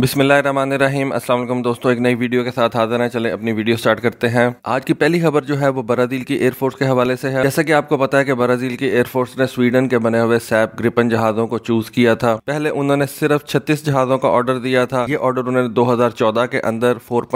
बिसमीम असलम दोस्तों एक नई वीडियो के साथ हाजिर हैं चले अपनी वीडियो स्टार्ट करते हैं आज की पहली खबर जो है वो ब्राज़ील की एयरफोर्स के हवाले से है जैसा कि आपको पता है कि ब्राज़ील की एयरफोर्स ने स्वीडन के बने हुए सैप ग्रिपन जहाजों को चूज किया था पहले उन्होंने सिर्फ छत्तीस जहाजों का ऑर्डर दिया था ये ऑर्डर उन्होंने दो के अंदर फोर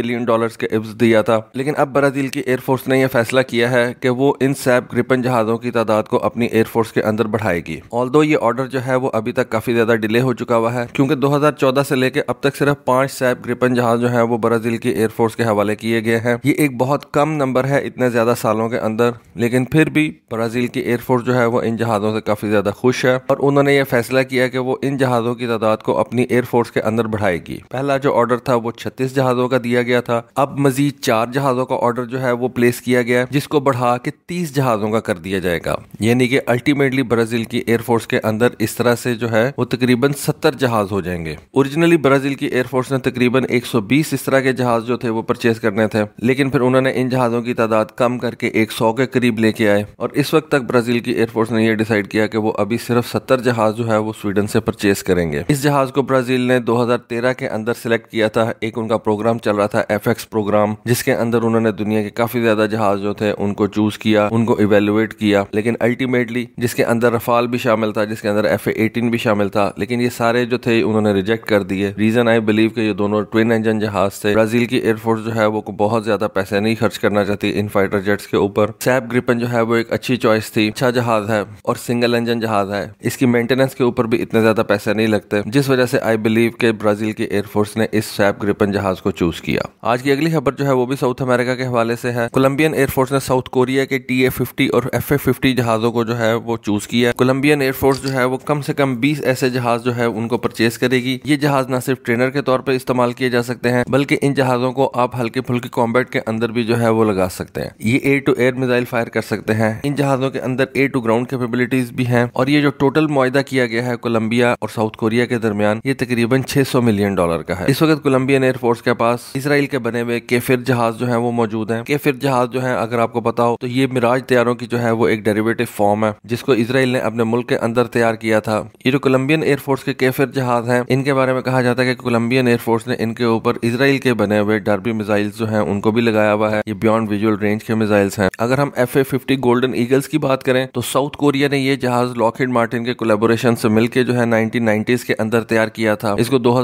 बिलियन डॉलर के इब्स दिया था लेकिन अब ब्राज़ील की एयरफोर्स ने यह फैसला किया है कि वो इन सैप ग्रिपन जहाजों की तादाद को अपनी एयरफोर्स के अंदर बढ़ाएगी ऑल ये ऑर्डर जो है वो अभी तक काफी ज्यादा डिले हो चुका हुआ है क्योंकि दो से लेकर अब तक सिर्फ पांच सैप ग्रिपन जहाज जो है वो ब्राजील की एयरफोर्स के हवाले किए गए हैं ये एक बहुत कम नंबर है इतने ज़्यादा सालों के अंदर लेकिन फिर भी ब्राज़ील की एयरफोर्स जो है वो इन जहाज़ों से काफ़ी ज़्यादा खुश है और उन्होंने ये फैसला किया कि वो इन जहाज़ों की तादाद को अपनी एयरफोर्स के अंदर बढ़ाएगी पहला जो ऑर्डर था वो छत्तीस जहाज़ों का दिया गया था अब मजीद चार जहाज़ों का ऑर्डर जो है वो प्लेस किया गया जिसको बढ़ा के तीस जहाज़ों का कर दिया जाएगा यानी कि अल्टीमेटली ब्राज़ील की एयरफोर्स के अंदर इस तरह से जो है वो तकरीबन सत्तर जहाज़ हो जाएंगे ओरिजिनल ओरिजिनली ब्राज़ील की एयरफोर्स ने तकरीबन 120 इस तरह के जहाज़ जो थे वो परचेज करने थे लेकिन फिर उन्होंने इन जहाज़ों की तादाद कम करके 100 के करीब लेके आए और इस वक्त तक ब्राज़ील की एयरफोर्स ने यह डिसाइड किया कि वो अभी सिर्फ सत्तर जहाज़ जो है वो स्वीडन से परचेज करेंगे इस जहाज़ को ब्राज़ील ने दो के अंदर सेलेक्ट किया था एक उनका प्रोग्राम चल रहा था एफ प्रोग्राम जिसके अंदर उन्होंने दुनिया के काफ़ी ज़्यादा जहाज़ जो थे उनको चूज़ किया उनको इवेलुएट किया लेकिन अल्टीमेटली जिसके अंदर रफाल भी शामिल था जिसके अंदर एफ भी शामिल था लेकिन ये सारे जो थे उन्होंने रिजेक्ट कर दिए रीजन आई बिलीव कि ये दोनों ट्विन इंजन जहाज थे ब्राजील की एयरफोर्स जो है वो को बहुत ज्यादा पैसे नहीं खर्च करना चाहती इन फाइटर जेट्स के ऊपर सैप ग्रिपन जो है वो एक अच्छी चॉइस थी अच्छा जहाज है और सिंगल इंजन जहाज है इसकी मेंटेनेंस के ऊपर भी इतने ज्यादा पैसे नहीं लगते जिस वजह से आई बिलीव के ब्राजील की एयरफोर्स ने इस सैप ग्रिपन जहाज को चूज किया आज की अगली खबर जो है वो भी साउथ अमेरिका के हवाले से है कोलंबियन एयरफोर्स ने साउथ कोरिया के टी ए फिफ्टी और एफ ए फिफ्टी जहाजों को जो है वो चूज किया कोलंबियन एयरफोर्स जो है वो कम से कम बीस ऐसे जहाज जो है उनको परचेज करेगी ये जहाज जहाज न सिर्फ ट्रेनर के तौर पर इस्तेमाल किए जा सकते हैं बल्कि इन जहाजों को आप हल्के फुल्के कॉम्बैट के अंदर भी जो है वो लगा सकते हैं ये air to air missile fire कर सकते हैं इन जहाजों के अंदर एयर टू ग्राउंड कैपेबिलिटीज भी है और ये जो टोटल मुआदा किया गया है कोलंबिया और साउथ कोरिया के दरमियान ये तकरीबन 600 मिलियन डॉलर का है इस वक्त कोलंबियन एयरफोर्स के पास इसराइल के बने हुए केफिर जहाज जो है वो मौजूद है केफिर जहाज जो है अगर आपको पता हो तो ये मिराज तैयारों की जो है वो एक डेरिवेटिव फॉर्म है जिसको इसराइल ने अपने मुल्क के अंदर तैयार किया था ये जो कोलंबियन एयरफोर्स के केफिर जहाज है इनके बारे में कहा जाता है कि कोलंबियन एयरफोर्स ने इनके ऊपर इसराइल के बने हुए डर्बी मिसाइल्स जो हैं उनको भी लगाया हुआ है ये बियॉन्ड विजुअल रेंज के मिसाइल्स हैं अगर हम F A fifty Golden Eagles की बात करें तो साउथ कोरिया ने ये जहाज लॉकेट मार्टिन के कोलेबोरेशन से मिलकर जो है नाइनटीन के अंदर तैयार किया था इसको दो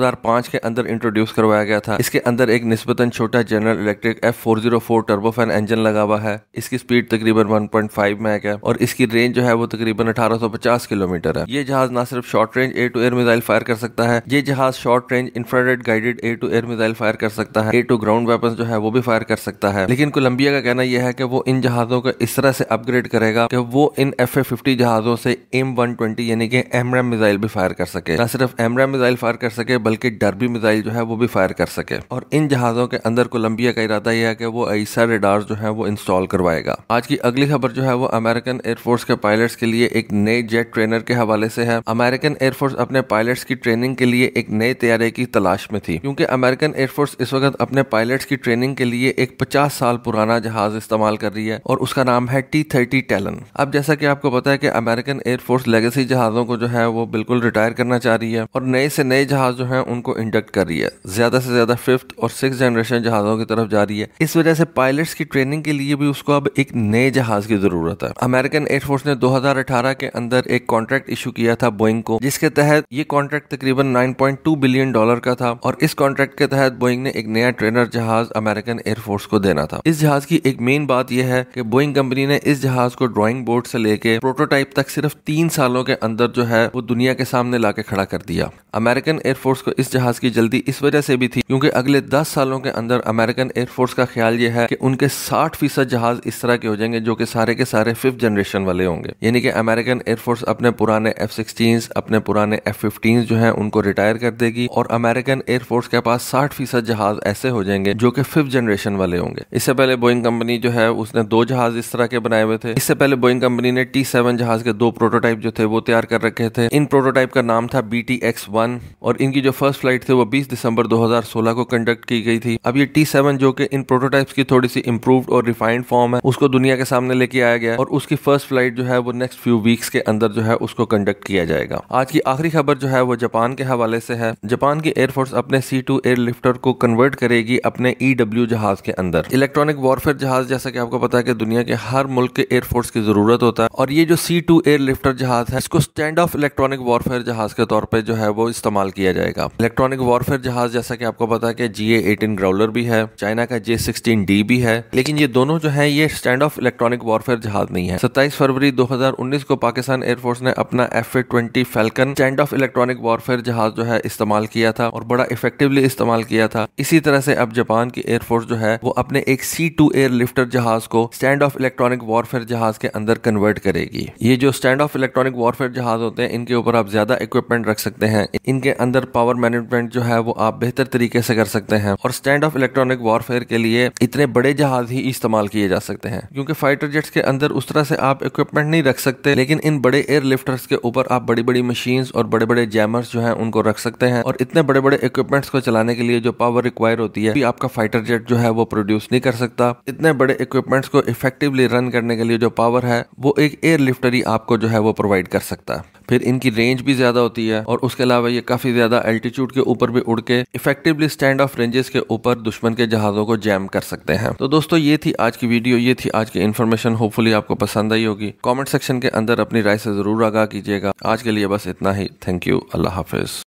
के अंदर इंट्रोड्यूस करवाया गया था इसके अंदर एक निस्बतन छोटा General Electric F four zero four turbofan engine लगा हुआ है इसकी स्पीड तकरीबन वन पॉइंट फाइव मैक है और इसकी रेंज जो है वो तकरीबन अठारह सौ पचास किलोमीटर है ये जहाज ना सिर्फ short range air to air missile fire कर सकता है ये जहाज short range infrared guided air to air missile fire कर सकता है ए टू ग्राउंड वेपन जो है वो भी फायर कर सकता है लेकिन कोलंबिया का कहना यह है कि वो इन जहाजों को इस तरह से अपग्रेड करेगा कि वो इन एफ ए फिफ्टी जहाजों से एम वन ट्वेंटी यानी कि एमरम मिसाइल भी फायर कर सके न सिर्फ एमरम मिसाइल फायर कर सके बल्कि डरबी मिसाइल जो है वो भी फायर कर सके और इन जहाजों के अंदर कोलंबिया का इरादा यह है कि वो ऐसा रेडार जो है वो इंस्टॉल करवाएगा आज की अगली खबर जो है वो अमेरिकन एयरफोर्स के पायलट्स के लिए एक नए जेट ट्रेनर के हवाले से है अमेरिकन एयरफोर्स अपने पायलट्स की ट्रेनिंग के लिए एक नए नए तैयारे की तलाश में थी क्योंकि अमेरिकन एयरफोर्स इस वक्त अपने पायलट्स की ट्रेनिंग के लिए एक पचास साल पुराना जहाज इस्तेमाल कर रही है और उसका नाम है टी थर्टी टेलन अब जैसा की आपको पता है की अमेरिकन एयरफोर्स लेगेसी जहाजों को जो है वो बिल्कुल रिटायर करना चाह रही है और नए से नए जहाज जो है उनको इंडक्ट कर रही है ज्यादा से ज्यादा फिफ्थ और सिक्स जनरेशन जहाजों की तरफ जा रही है इस वजह से पायलट्स की ट्रेनिंग के लिए भी उसको अब एक नए जहाज की जरूरत है अमेरिकन एयरफोर्स ने 2018 के अंदर एक कॉन्ट्रैक्ट इशू किया था बोइंग को जिसके तहत ये कॉन्ट्रैक्ट तकरीबन 9.2 बिलियन डॉलर का था और इस कॉन्ट्रैक्ट के तहत बोइंग ने एक नया ट्रेनर जहाज अमेरिकन एयरफोर्स को देना था इस जहाज की एक मेन बात यह है कि बोइंग कंपनी ने इस जहाज को ड्राइंग बोर्ड से लेके प्रोटोटाइप तक सिर्फ तीन सालों के अंदर जो है वो दुनिया के सामने लाके खड़ा कर दिया अमेरिकन एयरफोर्स को इस जहाज की जल्दी इस वजह से भी थी क्योंकि अगले दस सालों के अंदर अमेरिकन एयरफोर्स का ख्याल यह है कि उनके साठ फीसद जहाज इस तरह के हो जाएंगे जो कि सारे के सारे फिफ्थ जनरेशन वाले होंगे यानी कि अमेरिकन एयरफोर्स अपने पुराने एफ सिक्सटीन अपने पुराने एफ फिफ्टीन जो है उनको रिटायर कर दे देगी और अमेरिकन एयरफोर्स के पास साठ फीसद जहाज ऐसे हो जाएंगे जो कि फिफ्थ जनरेशन वाले होंगे इससे पहले बोइंग कंपनी जो है उसने दो जहाज इस तरह के बनाए हुए थे इससे पहले बोइंग कंपनी ने टी सेवन जहाज के दो प्रोटोटाइप जो थे वो तैयार कर रखे थे इन प्रोटोटाइप का नाम था बी टी एक्स वन और इनकी जो फर्स्ट फ्लाइट थी वो बीस दिसंबर दो हजार सोलह को कंडक्ट की गई थी अब ये टी सेवन जो कि इन प्रोटोटाइप की थोड़ी सी इम्प्रूव और रिफाइंड फॉर्म है उसको दुनिया के सामने लेके आया गया और उसकी फर्स्ट फ्लाइट जो है वो नेक्स्ट फ्यू वीक्स के अंदर जो है उसको कंडक्ट किया जाएगा आज की आखिरी खबर जो है वो जापान के हवाले से है जापान की एयरफोर्स अपने सी टू एयरलिफ्टर को कन्वर्ट करेगी अपने ई e डब्ल्यू जहाज के अंदर इलेक्ट्रॉनिक वॉरफेयर जहाज जैसा कि आपको पता है कि दुनिया के हर मुल्क के एयरफोर्स की जरूरत होता है और ये जो सी टू एयरलिफ्टर जहाज है इसको स्टैंड ऑफ इलेक्ट्रॉनिक वॉरफेयर जहाज के तौर पर जो है वो इस्तेमाल किया जाएगा इलेक्ट्रॉनिक वॉरफेयर जहाज जैसा कि आपको पता है कि जी ए एटीन ग्राउलर भी है चाइना का जे सिक्सटीन डी भी है लेकिन ये दोनों जो है ये स्टैंड ऑफ इलेक्ट्रॉनिक वॉरफेयर जहाज नहीं है सत्ताईस फरवरी दो हजार उन्नीस को पाकिस्तान एयरफोर्स ने अपना F A twenty Falcon stand off electronic warfare जहाज जो है इस इस्तेमाल किया था और बड़ा इफेक्टिवली इस्तेमाल किया था इसी तरह से अब जापान की एयरफोर्स जो है वो अपने एक सी टू एयर लिफ्टर जहाज को स्टैंड ऑफ इलेक्ट्रॉनिक वॉरफेयर जहाज के अंदर कन्वर्ट करेगी ये जो स्टैंड ऑफ इलेक्ट्रॉनिक वॉरफेयर जहाज होते हैं इनके ऊपर आप ज्यादा इक्विपमेंट रख सकते हैं इनके अंदर पावर मैनेजमेंट जो है वो आप बेहतर तरीके से कर सकते हैं और स्टैंड ऑफ इलेक्ट्रॉनिक वॉरफेयर के लिए इतने बड़े जहाज ही इस्तेमाल किए जा सकते हैं क्योंकि फाइटर जेट्स के अंदर उस तरह से आप इक्विपमेंट नहीं रख सकते लेकिन इन बड़े एयर लिफ्टर्स के ऊपर आप बड़ी बड़ी मशीन और बड़े बड़े जैमर्स जो है उनको रख सकते करते हैं और इतने बड़े बड़े इक्विपमेंट्स को चलाने के लिए जो पावर रिक्वायर होती है आपका फाइटर जेट जो है वो प्रोड्यूस नहीं कर सकता इतने बड़े इक्विपमेंट्स को इफेक्टिवली रन करने के लिए जो पावर है वो एक एयर लिफ्टर ही आपको जो है वो प्रोवाइड कर सकता है फिर इनकी रेंज भी ज्यादा होती है और उसके अलावा ये काफी ज्यादा एल्टीट्यूड के ऊपर भी उड़ के इफेक्टिवली स्टैंड ऑफ रेंजेस के ऊपर दुश्मन के जहाजों को जैम कर सकते हैं तो दोस्तों ये थी आज की वीडियो ये थी आज की इन्फॉर्मेशन होपफुली आपको पसंद आई होगी कमेंट सेक्शन के अंदर अपनी राय से जरूर आगाह कीजिएगा आज के लिए बस इतना ही थैंक यू अल्लाह हाफिज